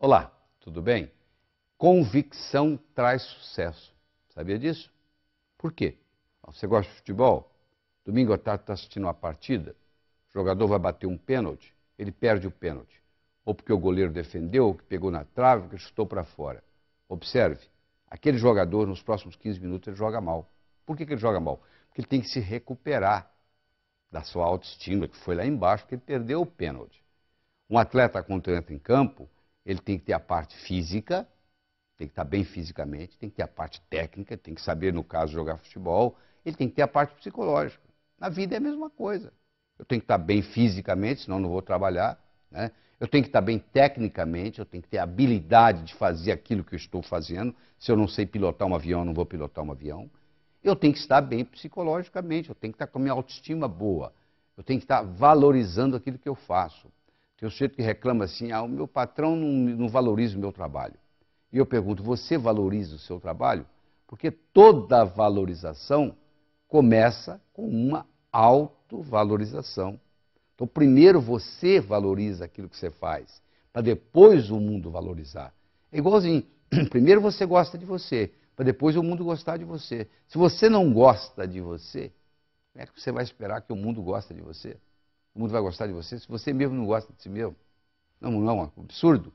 Olá, tudo bem? Convicção traz sucesso. Sabia disso? Por quê? Você gosta de futebol? Domingo à tarde está assistindo uma partida, o jogador vai bater um pênalti, ele perde o pênalti. Ou porque o goleiro defendeu, ou que pegou na trave, ou que chutou para fora. Observe, aquele jogador nos próximos 15 minutos ele joga mal. Por que, que ele joga mal? Porque ele tem que se recuperar da sua autoestima, que foi lá embaixo, porque ele perdeu o pênalti. Um atleta, quando entra em campo, ele tem que ter a parte física, tem que estar bem fisicamente, tem que ter a parte técnica, tem que saber, no caso, jogar futebol, ele tem que ter a parte psicológica. Na vida é a mesma coisa. Eu tenho que estar bem fisicamente, senão não vou trabalhar. Né? Eu tenho que estar bem tecnicamente, eu tenho que ter a habilidade de fazer aquilo que eu estou fazendo. Se eu não sei pilotar um avião, não vou pilotar um avião. Eu tenho que estar bem psicologicamente, eu tenho que estar com a minha autoestima boa. Eu tenho que estar valorizando aquilo que eu faço. Tem um sujeito que reclama assim, ah, o meu patrão não, não valoriza o meu trabalho. E eu pergunto, você valoriza o seu trabalho? Porque toda valorização começa com uma autovalorização. Então, primeiro você valoriza aquilo que você faz, para depois o mundo valorizar. É igualzinho, primeiro você gosta de você, para depois o mundo gostar de você. Se você não gosta de você, como é que você vai esperar que o mundo goste de você? mundo vai gostar de você se você mesmo não gosta de si mesmo. Não, não é um absurdo.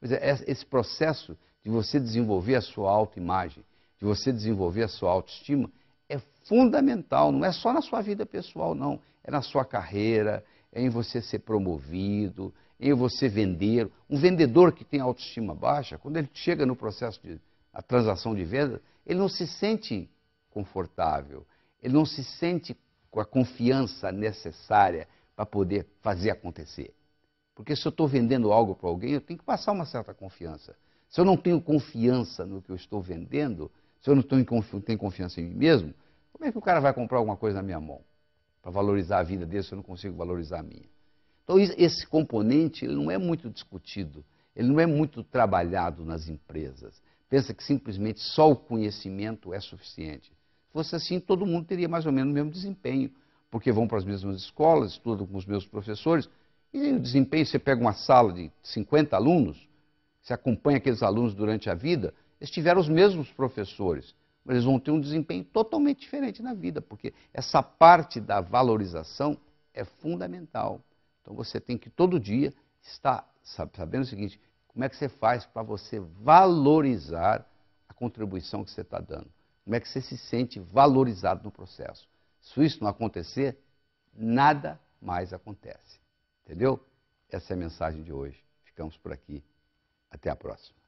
Mas é, esse processo de você desenvolver a sua autoimagem, de você desenvolver a sua autoestima, é fundamental. Não é só na sua vida pessoal, não. É na sua carreira, é em você ser promovido, é em você vender. Um vendedor que tem autoestima baixa, quando ele chega no processo de a transação de venda, ele não se sente confortável, ele não se sente com a confiança necessária para poder fazer acontecer. Porque se eu estou vendendo algo para alguém, eu tenho que passar uma certa confiança. Se eu não tenho confiança no que eu estou vendendo, se eu não tenho confiança em mim mesmo, como é que o cara vai comprar alguma coisa na minha mão? Para valorizar a vida dele se eu não consigo valorizar a minha. Então, esse componente ele não é muito discutido, ele não é muito trabalhado nas empresas. Pensa que simplesmente só o conhecimento é suficiente. Se fosse assim, todo mundo teria mais ou menos o mesmo desempenho porque vão para as mesmas escolas, estudam com os mesmos professores, e o desempenho, você pega uma sala de 50 alunos, você acompanha aqueles alunos durante a vida, eles tiveram os mesmos professores, mas eles vão ter um desempenho totalmente diferente na vida, porque essa parte da valorização é fundamental. Então você tem que todo dia estar sabendo o seguinte, como é que você faz para você valorizar a contribuição que você está dando? Como é que você se sente valorizado no processo? Se isso não acontecer, nada mais acontece. Entendeu? Essa é a mensagem de hoje. Ficamos por aqui. Até a próxima.